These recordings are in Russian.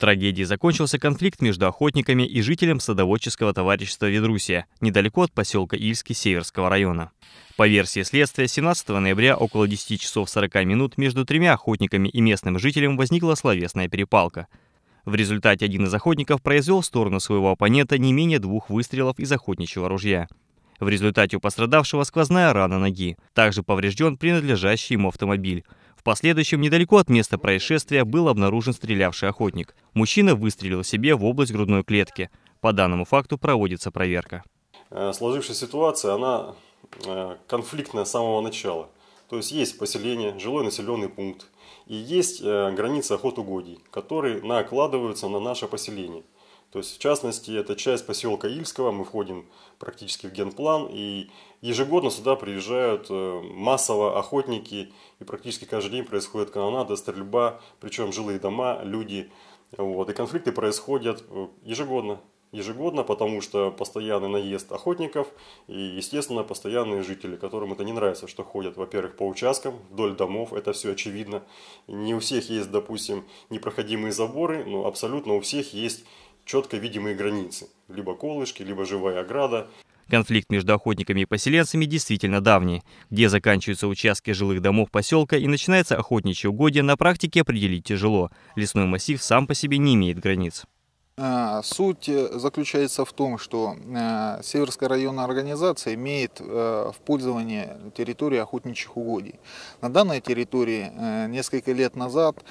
Трагедией закончился конфликт между охотниками и жителем садоводческого товарищества Ведрусия, недалеко от поселка Ильский Северского района. По версии следствия, 17 ноября около 10 часов 40 минут между тремя охотниками и местным жителем возникла словесная перепалка. В результате один из охотников произвел в сторону своего оппонента не менее двух выстрелов из охотничьего ружья. В результате у пострадавшего сквозная рана ноги. Также поврежден принадлежащий ему автомобиль. В последующем недалеко от места происшествия был обнаружен стрелявший охотник. Мужчина выстрелил себе в область грудной клетки. По данному факту проводится проверка. Э, сложившаяся ситуация, она э, конфликтная с самого начала. То есть есть поселение, жилой населенный пункт и есть э, границы охотугодий, которые накладываются на наше поселение – то есть, в частности, это часть поселка Ильского, мы входим практически в генплан, и ежегодно сюда приезжают э, массово охотники, и практически каждый день происходит канонада, стрельба, причем жилые дома, люди. Вот, и конфликты происходят э, ежегодно, ежегодно, потому что постоянный наезд охотников и, естественно, постоянные жители, которым это не нравится, что ходят, во-первых, по участкам, вдоль домов, это все очевидно. Не у всех есть, допустим, непроходимые заборы, но абсолютно у всех есть четко видимые границы. Либо колышки, либо живая ограда. Конфликт между охотниками и поселенцами действительно давний. Где заканчиваются участки жилых домов поселка и начинается охотничье угодье, на практике определить тяжело. Лесной массив сам по себе не имеет границ. А, суть э, заключается в том, что э, Северская районная организация имеет э, в пользовании территории охотничьих угодий. На данной территории несколько лет назад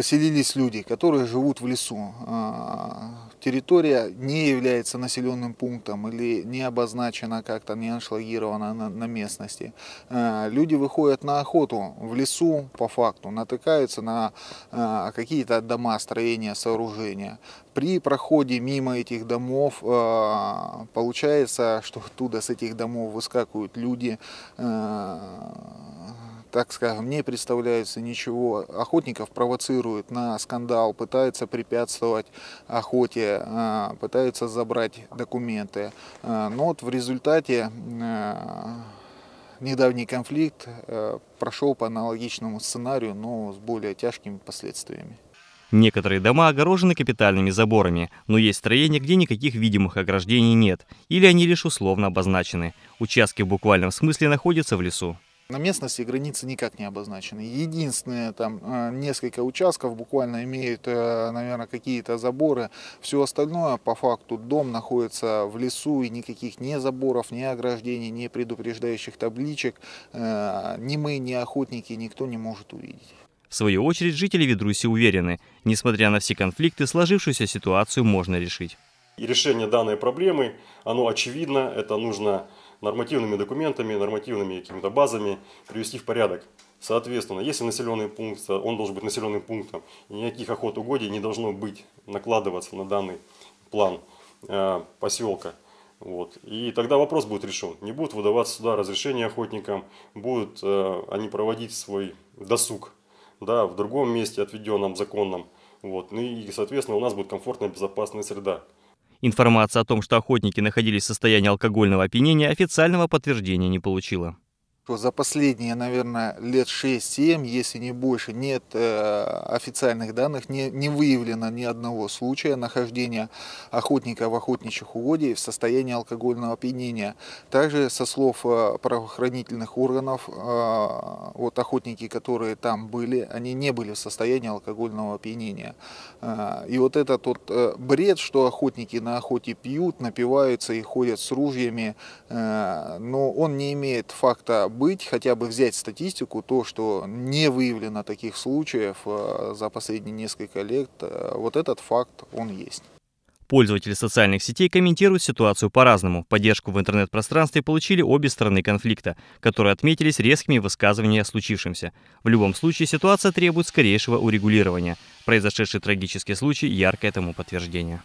поселились люди, которые живут в лесу. А, территория не является населенным пунктом или не обозначена как-то, не аншлагирована на, на местности. А, люди выходят на охоту в лесу по факту, натыкаются на а, какие-то дома, строения, сооружения. При проходе мимо этих домов получается, что оттуда с этих домов выскакивают люди, так скажем, не представляется ничего. Охотников провоцируют на скандал, пытаются препятствовать охоте, а, пытаются забрать документы. А, но вот в результате а, недавний конфликт прошел по аналогичному сценарию, но с более тяжкими последствиями. Некоторые дома огорожены капитальными заборами, но есть строения, где никаких видимых ограждений нет, или они лишь условно обозначены. Участки в буквальном смысле находятся в лесу. На местности границы никак не обозначены. Единственные там э, несколько участков буквально имеют, э, наверное, какие-то заборы. Все остальное, по факту, дом находится в лесу и никаких ни заборов, ни ограждений, ни предупреждающих табличек, э, ни мы, ни охотники, никто не может увидеть. В свою очередь, жители Ведруси уверены, несмотря на все конфликты, сложившуюся ситуацию можно решить. И решение данной проблемы, оно очевидно, это нужно нормативными документами, нормативными какими-то базами привести в порядок. Соответственно, если населенный пункт, он должен быть населенным пунктом, никаких охот угодий не должно быть накладываться на данный план э, поселка. Вот. И тогда вопрос будет решен. Не будут выдаваться сюда разрешения охотникам, будут э, они проводить свой досуг да, в другом месте, отведенном законном. Вот. Ну и, соответственно, у нас будет комфортная, безопасная среда. Информация о том, что охотники находились в состоянии алкогольного опьянения, официального подтверждения не получила что за последние, наверное, лет 6-7, если не больше, нет э, официальных данных, не, не выявлено ни одного случая нахождения охотника в охотничьих угодьях в состоянии алкогольного опьянения. Также, со слов э, правоохранительных органов, э, вот охотники, которые там были, они не были в состоянии алкогольного опьянения. Э, и вот этот вот э, бред, что охотники на охоте пьют, напиваются и ходят с ружьями, э, ну, он не имеет факта быть, хотя бы взять статистику, то, что не выявлено таких случаев э, за последние несколько лет, э, вот этот факт, он есть. Пользователи социальных сетей комментируют ситуацию по-разному. Поддержку в интернет-пространстве получили обе стороны конфликта, которые отметились резкими высказываниями о случившемся. В любом случае ситуация требует скорейшего урегулирования. Произошедший трагический случай – яркое тому подтверждение.